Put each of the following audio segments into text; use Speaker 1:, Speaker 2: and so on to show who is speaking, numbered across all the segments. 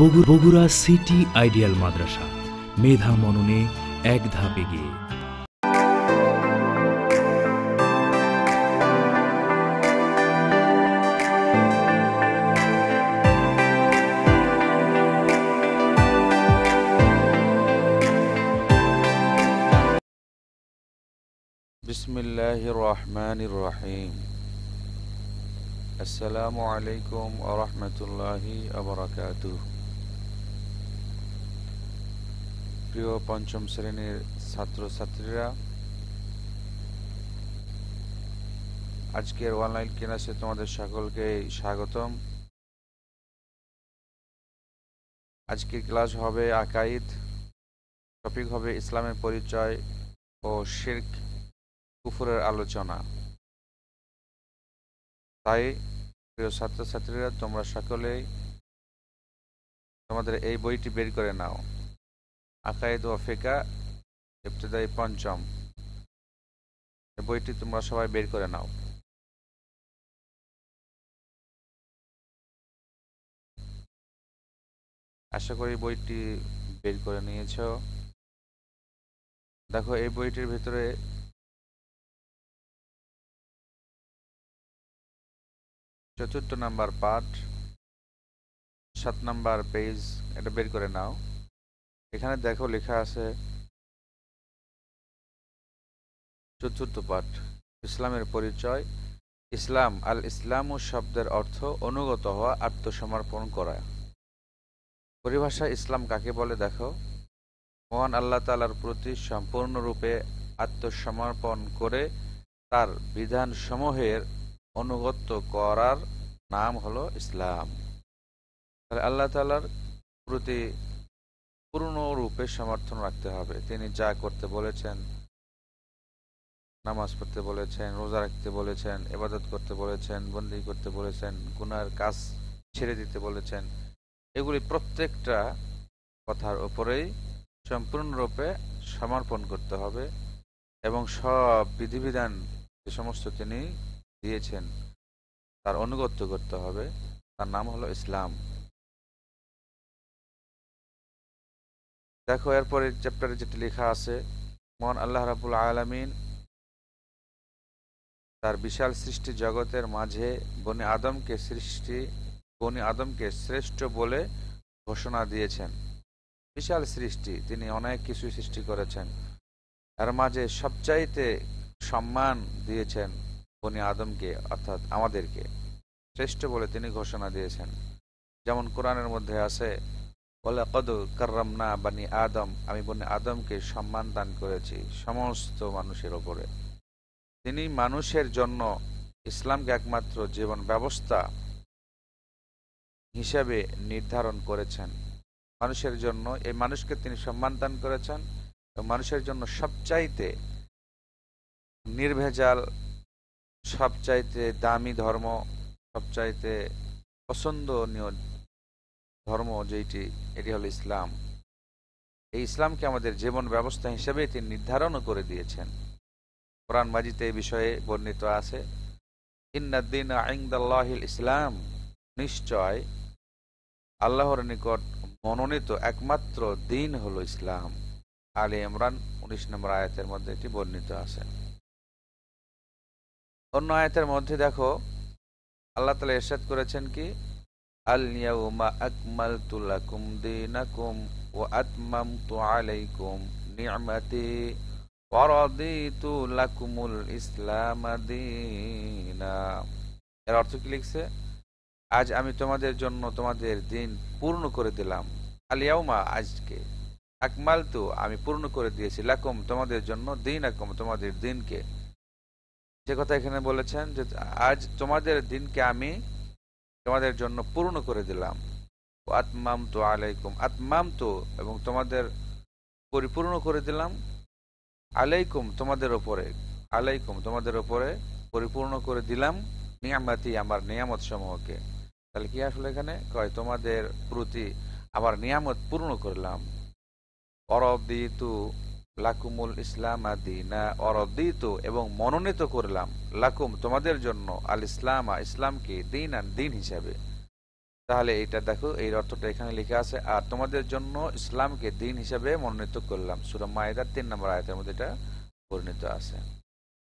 Speaker 1: Bogura city ideal মাদ্রাসা মেধা মননে এক ধাপে গিয়ে বিসমিল্লাহ রহমান রহিম আসসালামু আলাইকুম আ রহমতুল্লাহি আবরাকাতুহ প্রিয় পঞ্চম শ্রেণীর ছাত্রছাত্রীরা আজকের অনলাইন ক্লাসে তোমাদের সকলকে স্বাগতম আজকের ক্লাস হবে আকাইদ টপিক হবে ইসলামের পরিচয় ও শির্ক কুফুরের আলোচনা তাই প্রিয় ছাত্রছাত্রীরা তোমরা সকলেই তোমাদের এই বইটি বের করে নাও আকায়েদ আফ্রিকা ফেকা ইবতদাই পঞ্চম বইটি তোমরা সবাই বের করে নাও আশা করি বইটি বের করে নিয়েছ দেখো এই বইটির ভিতরে চতুর্থ নাম্বার পাঠ সাত নাম্বার পেজ এটা বের করে নাও এখানে দেখো লেখা আছে চতুর্থ পাঠ ইসলামের পরিচয় ইসলাম আল ইসলাম ও শব্দের অর্থ অনুগত হওয়া আত্মসমর্পণ করা পরিভাষা ইসলাম কাকে বলে দেখো মহান আল্লাহ তালার প্রতি সম্পূর্ণরূপে আত্মসমর্পণ করে তার বিধানসমূহের অনুগত করার নাম হলো ইসলাম তাহলে আল্লাহ তালার প্রতি রূপে সমর্থন রাখতে হবে তিনি যা করতে বলেছেন নামাজ পড়তে বলেছেন রোজা রাখতে বলেছেন এবাদত করতে বলেছেন বন্দি করতে বলেছেন গুনার কাজ ছেড়ে দিতে বলেছেন এগুলি প্রত্যেকটা কথার ওপরেই সম্পূর্ণরূপে সমর্পণ করতে হবে এবং সব বিধিবিধান যে সমস্ত তিনি দিয়েছেন তার অনুগত্য করতে হবে তার নাম হলো ইসলাম দেখো এরপরে চ্যাপ্টারে যেটি লেখা আছে মন আল্লাহ রাবুল আলমিন তার বিশাল সৃষ্টি জগতের মাঝে বনি আদমকে সৃষ্টি বনি আদমকে শ্রেষ্ঠ বলে ঘোষণা দিয়েছেন বিশাল সৃষ্টি তিনি অনেক কিছু সৃষ্টি করেছেন তার মাঝে সবচাইতে সম্মান দিয়েছেন বনি আদমকে অর্থাৎ আমাদেরকে শ্রেষ্ঠ বলে তিনি ঘোষণা দিয়েছেন যেমন কোরআনের মধ্যে আছে ওলাকদ কার্রামনা বানি আদম আমি বনে আদমকে সম্মান দান করেছি সমস্ত মানুষের ওপরে তিনি মানুষের জন্য ইসলামকে একমাত্র জীবন ব্যবস্থা হিসাবে নির্ধারণ করেছেন মানুষের জন্য এই মানুষকে তিনি সম্মান দান করেছেন মানুষের জন্য সবচাইতে নির্ভেজাল সবচাইতে দামি ধর্ম সবচাইতে পছন্দনীয় ধর্ম যেটি এটি হলো ইসলাম এই ইসলামকে আমাদের জীবন ব্যবস্থা হিসেবে তিনি নির্ধারণ করে দিয়েছেন কোরআন মাজিতে এই বিষয়ে বর্ণিত আছে ইন্নাদ্দিন আইন্দাল্লাহিল ইসলাম নিশ্চয় আল্লাহর নিকট মনোনীত একমাত্র দিন হলো ইসলাম আলী ইমরান উনিশ নম্বর আয়াতের মধ্যে এটি বর্ণিত আছে অন্য আয়াতের মধ্যে দেখো আল্লাহ তালা এরশাদ করেছেন কি আলিয়াউমা আকমাল তুলাকুম দিনাকুম ও আতমাম তু আলাইকুম নিয়ামাতি ওয়ারাদিতু লাকুমুল ইসলাম দিনা এর অর্থ কি লিখছে আজ আমি তোমাদের জন্য তোমাদের দিন পূর্ণ করে দিলাম আলিয়াউমা আজকে আকমাল তো আমি পূর্ণ করে দিয়েছি লাকুম তোমাদের জন্য দিন আকুম তোমাদের দিনকে যে কথা এখানে বলেছেন যে আজ তোমাদের দিনকে আমি তোমাদের জন্য পূর্ণ করে দিলাম আত্মাম তো আলাইকুম আত্মাম তো এবং তোমাদের পরিপূর্ণ করে দিলাম আলাইকুম তোমাদের ওপরে আলাইকুম তোমাদের ওপরে পরিপূর্ণ করে দিলাম নিয়ামাতি আমার নিয়ামত সমূহকে তাহলে কি আসলে এখানে কয় তোমাদের প্রতি আমার নিয়ামত পূর্ণ করলাম অরব দিয়ে তু লাকুমুল ইসলাম আদিনা অরদিত এবং মনোনীত করলাম লাকুম তোমাদের জন্য আল ইসলামা ইসলামকে দিন আর দিন হিসাবে তাহলে এটা দেখো এই অর্থটা এখানে লেখা আছে আর তোমাদের জন্য ইসলামকে দিন হিসাবে মনোনীত করলাম সুরম মায়েদার তিন নম্বর আয়তের মধ্যে এটা পরিণত আছে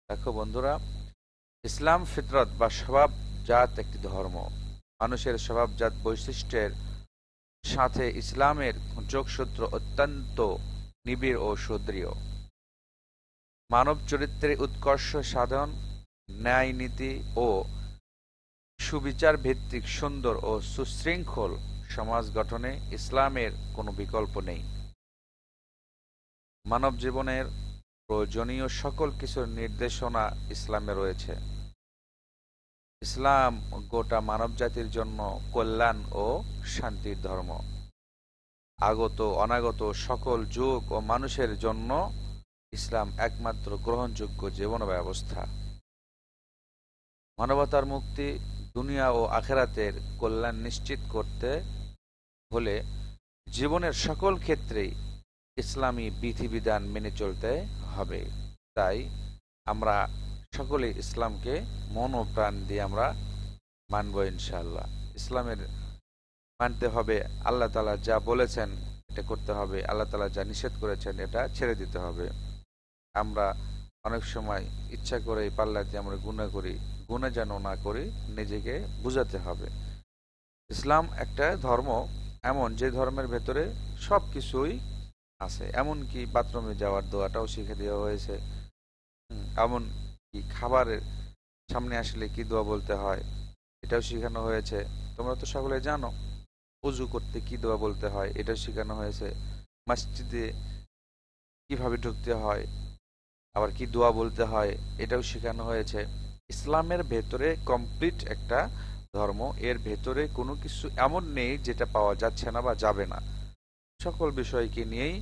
Speaker 1: দেখো বন্ধুরা ইসলাম ফিতরত বা জাত একটি ধর্ম মানুষের স্বভাবজাত বৈশিষ্ট্যের সাথে ইসলামের যোগসূত্র অত্যন্ত নিবিড় ও সুদৃঢ় মানব চরিত্রে উৎকর্ষ সাধন ন্যায় নীতি ও সুবিচার ভিত্তিক সুন্দর ও সুশৃঙ্খল সমাজ গঠনে ইসলামের কোনো বিকল্প নেই মানব জীবনের প্রয়োজনীয় সকল কিছুর নির্দেশনা ইসলামে রয়েছে ইসলাম গোটা মানব জাতির জন্য কল্যাণ ও শান্তির ধর্ম আগত অনাগত সকল যুগ ও মানুষের জন্য ইসলাম একমাত্র গ্রহণযোগ্য জীবন ব্যবস্থা মানবতার মুক্তি দুনিয়া ও আখেরাতের কল্যাণ নিশ্চিত করতে হলে জীবনের সকল ক্ষেত্রেই ইসলামী বিধিবিধান মেনে চলতে হবে তাই আমরা সকলে ইসলামকে মন ও প্রাণ দিয়ে আমরা মানব ইনশাল্লাহ ইসলামের মানতে হবে আল্লাহ তালা যা বলেছেন এটা করতে হবে আল্লাহ তালা যা নিষেধ করেছেন এটা ছেড়ে দিতে হবে আমরা অনেক সময় ইচ্ছা করে পাল্লা দিয়ে আমরা গুণা করি গুণে যেন না করি নিজেকে বুঝাতে হবে ইসলাম একটা ধর্ম এমন যে ধর্মের ভেতরে সব কিছুই আছে এমনকি বাথরুমে যাওয়ার দোয়াটাও শিখে দেওয়া হয়েছে এমন কি খাবারের সামনে আসলে কি দোয়া বলতে হয় এটাও শেখানো হয়েছে তোমরা তো সকলে জানো অজু করতে কি দোয়া বলতে হয় এটা শেখানো হয়েছে মসজিদে কিভাবে ঢুকতে হয় আবার কি দোয়া বলতে হয় এটাও শেখানো হয়েছে ইসলামের ভেতরে কমপ্লিট একটা ধর্ম এর ভেতরে কোনো কিছু এমন নেই যেটা পাওয়া যাচ্ছে না বা যাবে না সকল বিষয়কে নিয়েই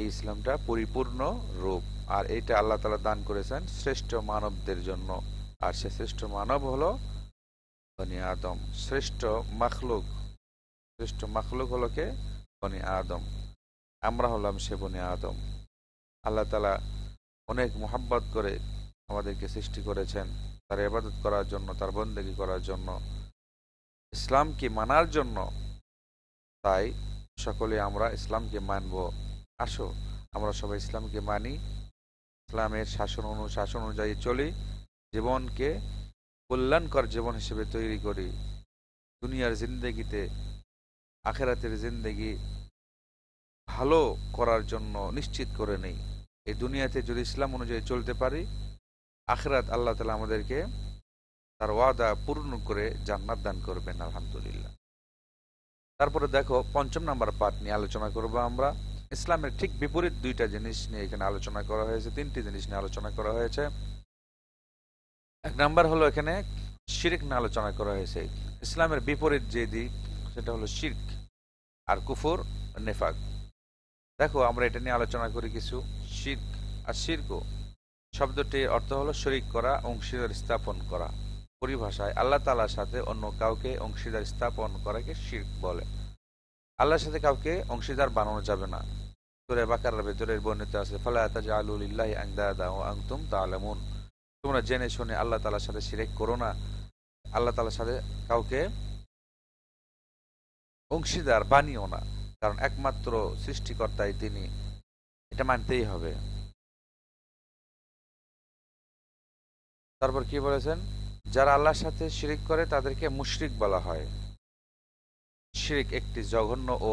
Speaker 1: এই ইসলামটা পরিপূর্ণ রূপ আর এটা আল্লাহ তালা দান করেছেন শ্রেষ্ঠ মানবদের জন্য আর সে শ্রেষ্ঠ মানব হলো ধনিয়া আদম শ্রেষ্ঠ মখলুক সৃষ্ট মাখলুক হলো কে বনি আদম আমরা হলাম সে বনি আদম আল্লাহ তালা অনেক মোহাব্বত করে আমাদেরকে সৃষ্টি করেছেন তার এবাদত করার জন্য তার বন্দেগী করার জন্য ইসলামকে মানার জন্য তাই সকলে আমরা ইসলামকে মানব আসো আমরা সবাই ইসলামকে মানি ইসলামের শাসন অনুশাসন অনুযায়ী চলি জীবনকে কল্যাণকর জীবন হিসেবে তৈরি করি দুনিয়ার জিন্দগিতে আখেরাতের জিন্দগি ভালো করার জন্য নিশ্চিত করে নেই এই দুনিয়াতে যদি ইসলাম অনুযায়ী চলতে পারি আখেরাত আল্লাহ তালা আমাদেরকে তার ওয়াদা পূর্ণ করে জান্নাত দান করবেন আলহামদুলিল্লাহ তারপরে দেখো পঞ্চম নাম্বার পাঠ নিয়ে আলোচনা করব আমরা ইসলামের ঠিক বিপরীত দুইটা জিনিস নিয়ে এখানে আলোচনা করা হয়েছে তিনটি জিনিস নিয়ে আলোচনা করা হয়েছে এক নাম্বার হলো এখানে শিরিক নিয়ে আলোচনা করা হয়েছে ইসলামের বিপরীত যে দিক সেটা হলো শির্ক আর কুফুর নেফাক দেখো আমরা এটা নিয়ে আলোচনা করি কিছু শির্ক আর শির্ক শব্দটির অর্থ হলো শরিক করা অংশীদার স্থাপন করা পরিভাষায় আল্লাহ তালার সাথে অন্য কাউকে অংশীদার স্থাপন করাকে শির্ক বলে আল্লাহর সাথে কাউকে অংশীদার বানানো যাবে না তোরে বাকার ভেতরের বর্ণিত আছে ফলে আতাজা আলুল্লাহ আংদাদা ও আংতুম তালামুন তোমরা জেনে শুনে আল্লাহ তালার সাথে শিরেক করো না আল্লাহ তালার সাথে কাউকে অংশীদার বানিও না কারণ একমাত্র সৃষ্টিকর্তাই তিনি এটা মানতেই হবে তারপর কি বলেছেন যারা আল্লাহর সাথে শিরিক করে তাদেরকে মুশরিক বলা হয় শিরিক একটি জঘন্য ও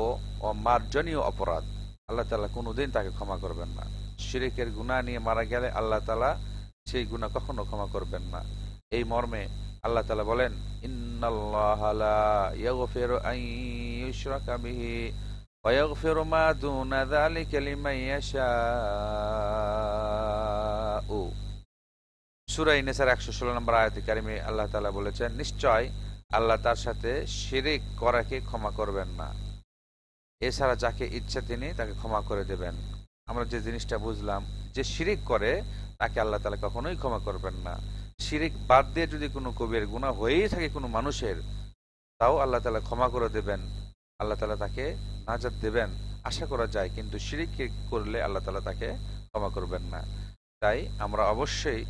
Speaker 1: অমার্জনীয় অপরাধ আল্লাহ তালা কোনোদিন তাকে ক্ষমা করবেন না শিরিকের গুণা নিয়ে মারা গেলে আল্লাহ তালা সেই গুণা কখনো ক্ষমা করবেন না এই মর্মে আল্লাহ তালা বলেন সুরাই নেসার একশো ষোলো নম্বর আল্লাহ তালা বলেছেন নিশ্চয় আল্লাহ তার সাথে শিরিক করাকে ক্ষমা করবেন না এছাড়া যাকে ইচ্ছা তিনি তাকে ক্ষমা করে দেবেন আমরা যে জিনিসটা বুঝলাম যে শিরিক করে তাকে আল্লাহ তালা কখনোই ক্ষমা করবেন না শিরিক বাদ দিয়ে যদি কোনো কবির গুণা হয়েই থাকে কোনো মানুষের তাও আল্লাহ তালা ক্ষমা করে দেবেন আল্লাহ তালা তাকে নাজাদ দেবেন আশা করা যায় কিন্তু শিরিক করলে আল্লাহ তালা তাকে ক্ষমা করবেন না তাই আমরা অবশ্যই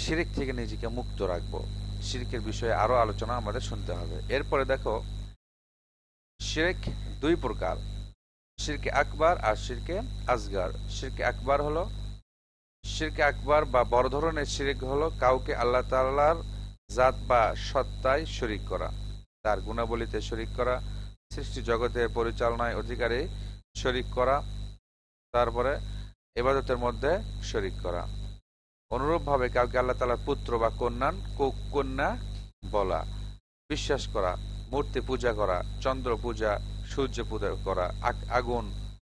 Speaker 1: শিরিক থেকে নিজেকে মুক্ত রাখবো শিরিকের বিষয়ে আরও আলোচনা আমাদের শুনতে হবে এরপরে দেখো শিরেক দুই প্রকার শিরকে আকবার আর শিরকে আজগার শিরকে আকবার হলো শিরক আকবর বা বড় ধরনের শিরিক হলো কাউকে আল্লাহ তাল্লার জাত বা সত্তায় শরিক করা তার গুণাবলীতে শরিক করা সৃষ্টি জগতের পরিচালনায় অধিকারে শরিক করা তারপরে এবাদতের মধ্যে শরিক করা অনুরূপভাবে কাউকে আল্লাহ তালার পুত্র বা কন্যান কন্যা বলা বিশ্বাস করা মূর্তি পূজা করা চন্দ্র পূজা সূর্য পূজা করা আগুন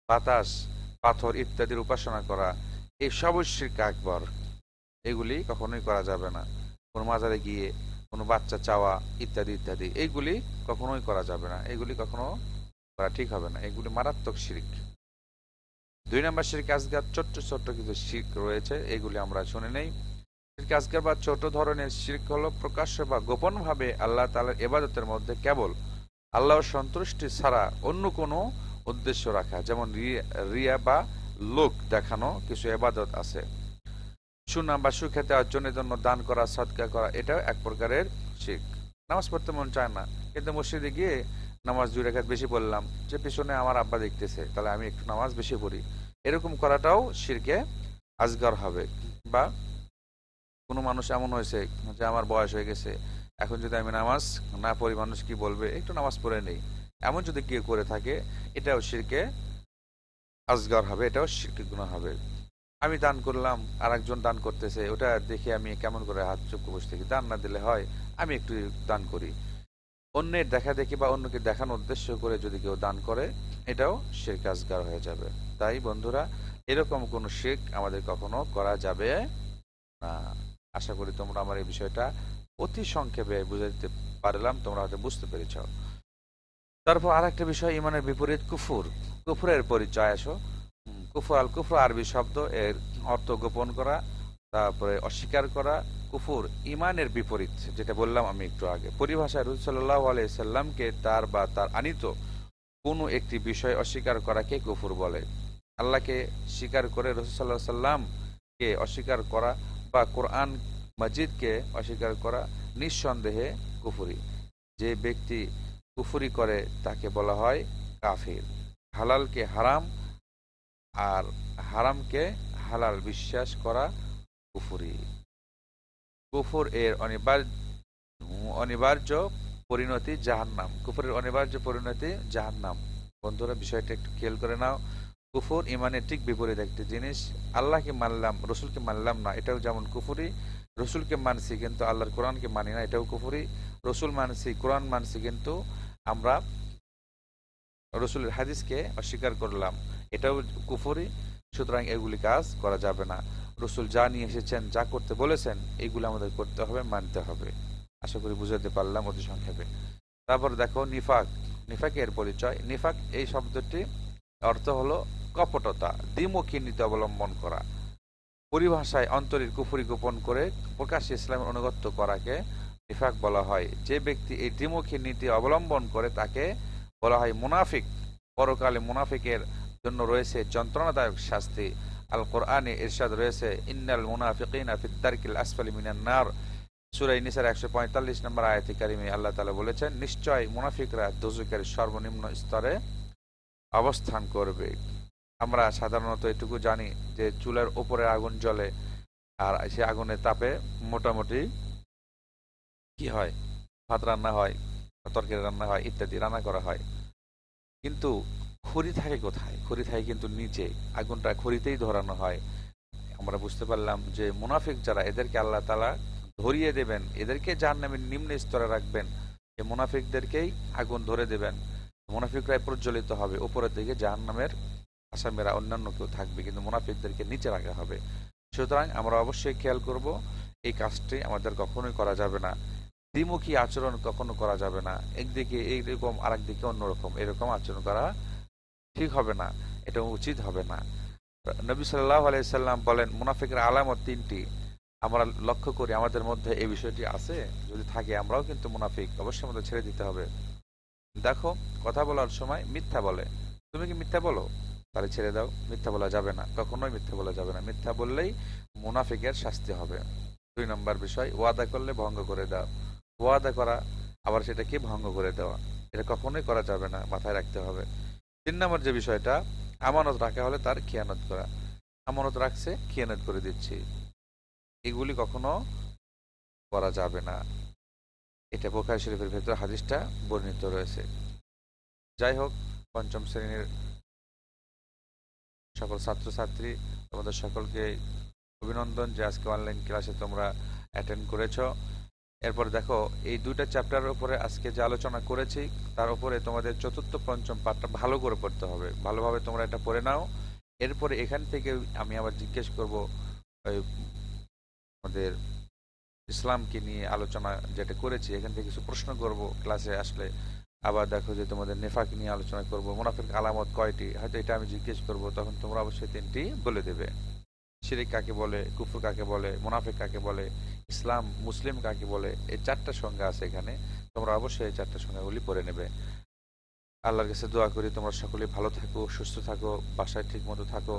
Speaker 1: বাতাস পাথর ইত্যাদির উপাসনা করা এই সবস্বিক আকবর এগুলি কখনোই করা যাবে না কোনো মাজারে গিয়ে কোনো বাচ্চা চাওয়া ইত্যাদি ইত্যাদি এইগুলি কখনোই করা যাবে না এগুলি কখনো করা ঠিক হবে না এগুলি মারাত্মক শিরিক দুই নম্বর শিরিক আসগার ছোট্ট ছোট্ট কিছু শিরিক রয়েছে এগুলি আমরা শুনে নেই শিরিক আজগার বা ছোট ধরনের শিরিক হলো প্রকাশ্য বা গোপনভাবে আল্লাহ তালার এবাদতের মধ্যে কেবল আল্লাহর সন্তুষ্টি ছাড়া অন্য কোনো উদ্দেশ্য রাখা যেমন রিয়া বা লোক দেখানো কিছু এবাদত আছে সুনাম বা সুখ্যাতে অর্জনের জন্য দান করা সৎকার করা এটাও এক প্রকারের শিখ নামাজ পড়তে মন চায় না কিন্তু মসজিদে গিয়ে নামাজ দুই রেখাত বেশি পড়লাম যে পিছনে আমার আব্বা দেখতেছে তাহলে আমি একটু নামাজ বেশি পড়ি এরকম করাটাও শিরকে আজগার হবে বা কোনো মানুষ এমন হয়েছে যে আমার বয়স হয়ে গেছে এখন যদি আমি নামাজ না পড়ি মানুষ কি বলবে একটু নামাজ পড়ে নেই এমন যদি কেউ করে থাকে এটাও শিরকে আজগর হবে এটাও শিরকি গুণা হবে আমি দান করলাম আর একজন দান করতেছে ওটা দেখে আমি কেমন করে হাত চোখ বসে থাকি দান না দিলে হয় আমি একটু দান করি অন্যের দেখা দেখি বা অন্যকে দেখানোর উদ্দেশ্য করে যদি কেউ দান করে এটাও শেখ আজগার হয়ে যাবে তাই বন্ধুরা এরকম কোনো শেখ আমাদের কখনো করা যাবে না আশা করি তোমরা আমার এই বিষয়টা অতি সংক্ষেপে দিতে পারলাম তোমরা হয়তো বুঝতে পেরেছ তারপর আর একটা বিষয় ইমানের বিপরীত কুফুর কুফুরের পরিচয় আসো কুফুর আল কুফুর আরবি শব্দ এর অর্থ গোপন করা তারপরে অস্বীকার করা কুফুর ইমানের বিপরীত যেটা বললাম আমি একটু আগে পরিভাষায় রুল সাল্লাহ আলাইসাল্লামকে তার বা তার আনিত কোনো একটি বিষয় অস্বীকার করাকে কুফুর বলে আল্লাহকে স্বীকার করে রসুল্লাহ সাল্লামকে অস্বীকার করা বা কোরআন মসজিদকে অস্বীকার করা নিঃসন্দেহে কুফুরি যে ব্যক্তি কুফুরি করে তাকে বলা হয় কাফির হালালকে হারাম আর হারামকে হালাল বিশ্বাস করা কুফুরি কুফুর এর অনিবার্য অনিবার্য পরিণতি জাহান্নাম কুফুরের অনিবার্য পরিণতি জাহান্নাম বন্ধুরা বিষয়টা একটু খেয়াল করে নাও কুফুর ইমানের ঠিক বিপরীত একটি জিনিস আল্লাহকে মানলাম রসুলকে মানলাম না এটাও যেমন কুফুরি রসুলকে মানছি কিন্তু আল্লাহর কোরআনকে মানি না এটাও কুফুরি রসুল মানছি কোরআন মানছি কিন্তু আমরা রসুলের হাদিসকে অস্বীকার করলাম এটাও কুফরি সুতরাং এগুলি কাজ করা যাবে না রসুল যা নিয়ে এসেছেন যা করতে বলেছেন এগুলো আমাদের করতে হবে মানতে হবে আশা করি বুঝাতে পারলাম অতি সংক্ষেপে তারপর দেখো নিফাক নিফাকের পরিচয় নিফাক এই শব্দটি অর্থ হলো কপটতা দ্বিমুখী নীতি অবলম্বন করা পরিভাষায় অন্তরের কুফুরি গোপন করে প্রকাশ্যে ইসলামের অনুগত্য করাকে নিফাক বলা হয় যে ব্যক্তি এই দ্বিমুখী নীতি অবলম্বন করে তাকে বলা হয় মুনাফিক পরকালে মুনাফিকের জন্য রয়েছে যন্ত্রণাদায়ক শাস্তি আল কোরআনে ইরশাদ রয়েছে ইন্নাল মুনাফিকিন আফিদ্দারকিল আসফালি নার সুরাই নিসার একশো পঁয়তাল্লিশ নম্বর আয়াতি কারিমে আল্লাহ তালা বলেছেন নিশ্চয় মুনাফিকরা দুজুকের সর্বনিম্ন স্তরে অবস্থান করবে আমরা সাধারণত এটুকু জানি যে চুলের ওপরে আগুন জ্বলে আর সে আগুনের তাপে মোটামুটি কি হয় ভাত রান্না হয় তরকারি রান্না হয় ইত্যাদি রান্না করা হয় কিন্তু খড়ি থাকে কোথায় খড়ি থাকে কিন্তু নিচে আগুনটা খড়িতেই ধরানো হয় আমরা বুঝতে পারলাম যে মুনাফিক যারা এদেরকে আল্লাহ তালা ধরিয়ে দেবেন এদেরকে যার নামে নিম্ন স্তরে রাখবেন এ মুনাফিকদেরকেই আগুন ধরে দেবেন মুনাফিকরাই প্রজ্বলিত হবে উপরের দিকে জাহান নামের আসামেরা অন্যান্য কেউ থাকবে কিন্তু মুনাফিকদেরকে নিচে রাখা হবে সুতরাং আমরা অবশ্যই খেয়াল করব এই কাজটি আমাদের কখনোই করা যাবে না দ্বিমুখী আচরণ কখনো করা যাবে না একদিকে এইরকম আর একদিকে অন্যরকম এরকম আচরণ করা ঠিক হবে না এটা উচিত হবে না নবী সাল্লাহ আলাইসাল্লাম বলেন মুনাফিকের আলামত তিনটি আমরা লক্ষ্য করি আমাদের মধ্যে এই বিষয়টি আছে যদি থাকে আমরাও কিন্তু মুনাফিক অবশ্যই আমাদের ছেড়ে দিতে হবে দেখো কথা বলার সময় মিথ্যা বলে তুমি কি মিথ্যা বলো তাহলে ছেড়ে দাও মিথ্যা বলা যাবে না কখনোই মিথ্যা বলা যাবে না মিথ্যা বললেই মুনাফিকের শাস্তি হবে দুই নম্বর বিষয় ওয়াদা করলে ভঙ্গ করে দাও ওয়াদা করা আবার সেটাকে ভঙ্গ করে দেওয়া এটা কখনোই করা যাবে না মাথায় রাখতে হবে তিন নম্বর যে বিষয়টা আমানত রাখা হলে তার খেয়ানত করা আমানত রাখছে খেয়ানত করে দিচ্ছি এগুলি কখনো করা যাবে না এটা বোখারি শরীফের ভেতরে হাদিসটা বর্ণিত রয়েছে যাই হোক পঞ্চম শ্রেণীর সকল ছাত্রছাত্রী তোমাদের সকলকে অভিনন্দন যে আজকে অনলাইন ক্লাসে তোমরা অ্যাটেন্ড করেছো এরপর দেখো এই দুইটা চ্যাপ্টারের উপরে আজকে যে আলোচনা করেছি তার উপরে তোমাদের চতুর্থ পঞ্চম পাঠটা ভালো করে পড়তে হবে ভালোভাবে তোমরা এটা পড়ে নাও এরপরে এখান থেকে আমি আবার জিজ্ঞেস করব আমাদের ইসলামকে নিয়ে আলোচনা যেটা করেছি এখান থেকে কিছু প্রশ্ন করব ক্লাসে আসলে আবার দেখো যে তোমাদের নেফাক নিয়ে আলোচনা করব মুনাফিক আলামত কয়টি হয়তো এটা আমি জিজ্ঞেস করব তখন তোমরা অবশ্যই তিনটি বলে দেবে শিরিক কাকে বলে কুফু কাকে বলে মুনাফিক কাকে বলে ইসলাম মুসলিম কাকে বলে এই চারটা সংজ্ঞা আছে এখানে তোমরা অবশ্যই এই চারটা সংজ্ঞাগুলি পড়ে নেবে আল্লাহর কাছে দোয়া করি তোমরা সকলে ভালো থাকো সুস্থ থাকো বাসায় ঠিক মতো থাকো